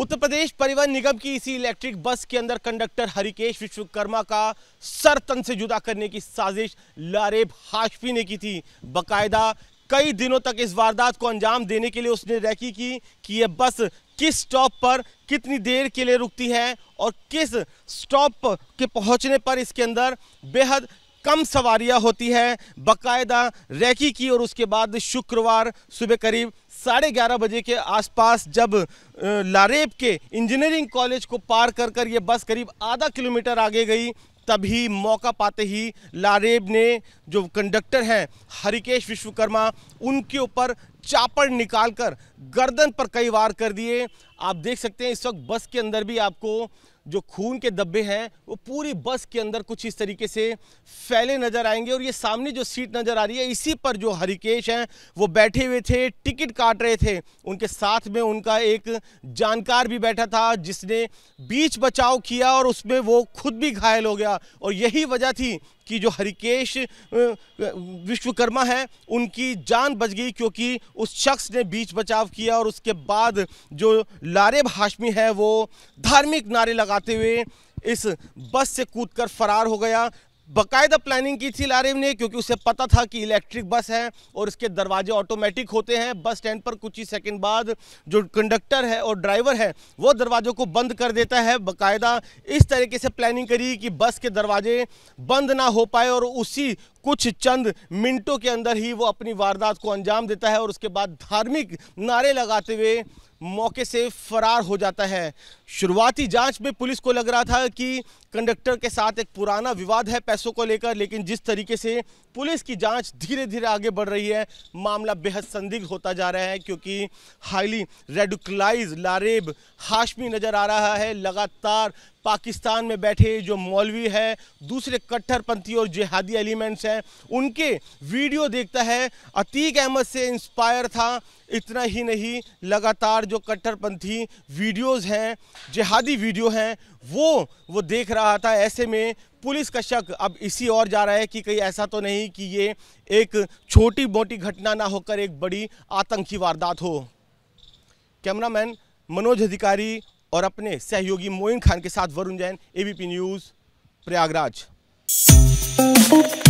उत्तर प्रदेश परिवहन निगम की इसी इलेक्ट्रिक बस के अंदर कंडक्टर हरिकेश विश्वकर्मा का सर तन से जुदा करने की साजिश लारेब हाशमी ने की थी बकायदा कई दिनों तक इस वारदात को अंजाम देने के लिए उसने रैकी की कि यह बस किस स्टॉप पर कितनी देर के लिए रुकती है और किस स्टॉप के पहुंचने पर इसके अंदर बेहद कम सवारियां होती है बकायदा रैकी की और उसके बाद शुक्रवार सुबह करीब साढ़े ग्यारह बजे के आसपास जब लारेब के इंजीनियरिंग कॉलेज को पार कर कर ये बस करीब आधा किलोमीटर आगे गई तभी मौका पाते ही लारेब ने जो कंडक्टर हैं हरिकेश विश्वकर्मा उनके ऊपर चापड़ निकालकर गर्दन पर कई वार कर दिए आप देख सकते हैं इस वक्त बस के अंदर भी आपको जो खून के डब्बे हैं वो पूरी बस के अंदर कुछ इस तरीके से फैले नज़र आएंगे और ये सामने जो सीट नज़र आ रही है इसी पर जो हरिकेश हैं वो बैठे हुए थे टिकट काट रहे थे उनके साथ में उनका एक जानकार भी बैठा था जिसने बीच बचाव किया और उसमें वो खुद भी घायल हो गया और यही वजह थी कि जो हरिकेश विश्वकर्मा है उनकी जान बच गई क्योंकि उस शख्स ने बीच बचाव किया और उसके बाद जो लारेब हाशमी है वो धार्मिक नारे लगाते हुए इस बस से कूदकर फरार हो गया बाकायदा प्लानिंग की थी लारेव ने क्योंकि उसे पता था कि इलेक्ट्रिक बस है और इसके दरवाजे ऑटोमेटिक होते हैं बस स्टैंड पर कुछ ही सेकंड बाद जो कंडक्टर है और ड्राइवर है वो दरवाज़ों को बंद कर देता है बाकायदा इस तरीके से प्लानिंग करी कि बस के दरवाजे बंद ना हो पाए और उसी कुछ चंद मिनटों के अंदर ही वो अपनी वारदात को अंजाम देता है और उसके बाद धार्मिक नारे लगाते हुए मौके से फरार हो जाता है शुरुआती जांच में पुलिस को लग रहा था कि कंडक्टर के साथ एक पुराना विवाद है पैसों को लेकर लेकिन जिस तरीके से पुलिस की जांच धीरे धीरे आगे बढ़ रही है मामला बेहद संदिग्ध होता जा रहा है क्योंकि हाईली रेडिकलाइज लारेब हाशमी नज़र आ रहा है लगातार पाकिस्तान में बैठे जो मौलवी है दूसरे कट्टरपंथी और जिहादी एलिमेंट्स हैं उनके वीडियो देखता है अतीक अहमद से इंस्पायर था इतना ही नहीं लगातार जो कट्टरपंथी वीडियोस हैं जिहादी वीडियो हैं वो वो देख रहा था ऐसे में पुलिस का शक अब इसी ओर जा रहा है कि कहीं ऐसा तो नहीं कि ये एक छोटी मोटी घटना ना होकर एक बड़ी आतंकी वारदात हो कैमरामैन मनोज अधिकारी और अपने सहयोगी मोइन खान के साथ वरुण जैन एबीपी न्यूज़ प्रयागराज